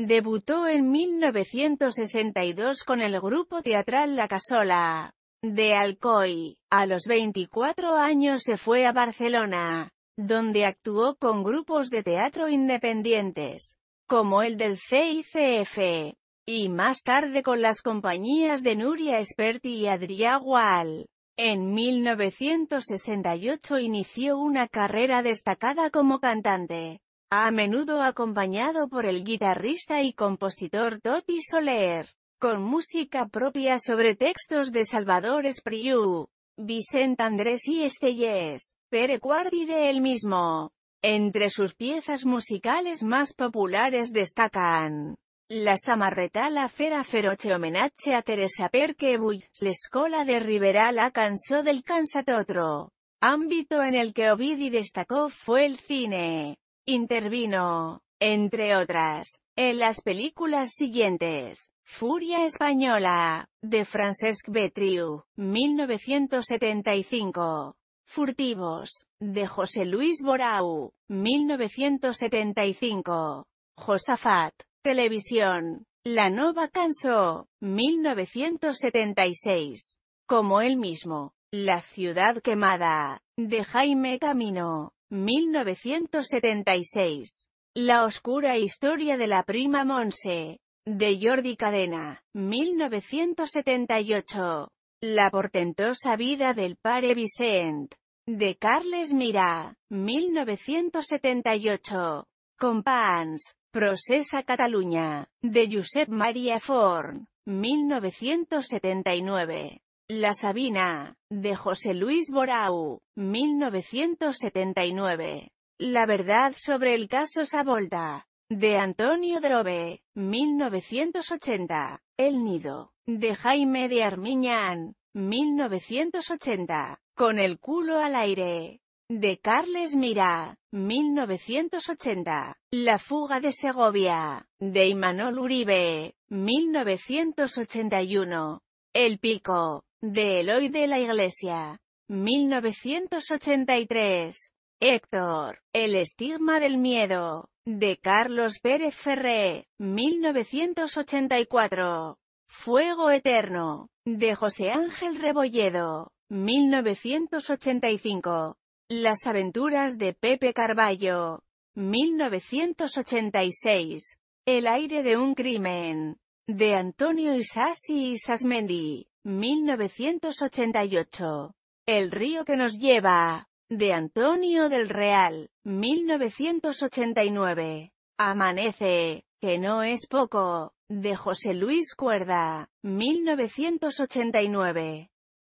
Debutó en 1962 con el grupo teatral La Casola de Alcoy. A los 24 años se fue a Barcelona, donde actuó con grupos de teatro independientes, como el del CICF, y más tarde con las compañías de Nuria Esperti y Adrià Gual. En 1968 inició una carrera destacada como cantante a menudo acompañado por el guitarrista y compositor Toti Soler, con música propia sobre textos de Salvador Espriu, Vicente Andrés y Estelles, Pere Cuardi de él mismo. Entre sus piezas musicales más populares destacan La Samarreta, la Fera Feroche, Homenaje a Teresa La Escola de Rivera la Cansó del Cansatotro. Ámbito en el que Ovidi destacó fue el cine. Intervino, entre otras, en las películas siguientes. Furia Española, de Francesc Betriu, 1975. Furtivos, de José Luis Borau, 1975. Josafat, Televisión, La Nova Canso, 1976. Como él mismo, La Ciudad Quemada, de Jaime Camino, 1976. La oscura historia de la prima Monse, de Jordi Cadena, 1978. La portentosa vida del pare Vicent, de Carles Mira. 1978. Compans, Procesa Cataluña, de Josep María Forn, 1979. La Sabina, de José Luis Borau, 1979. La verdad sobre el caso Sabolta, de Antonio Drobe, 1980. El Nido, de Jaime de Armiñán, 1980. Con el culo al aire, de Carles Mira, 1980. La fuga de Segovia, de Imanol Uribe, 1981. El Pico, de Eloy de la Iglesia. 1983. Héctor, El estigma del miedo, de Carlos Pérez Ferré, 1984. Fuego eterno, de José Ángel Rebolledo, 1985. Las aventuras de Pepe Carballo, 1986. El aire de un crimen, de Antonio Isasi y Sasmendi, 1988. El río que nos lleva. De Antonio del Real, 1989. Amanece, que no es poco. De José Luis Cuerda, 1989.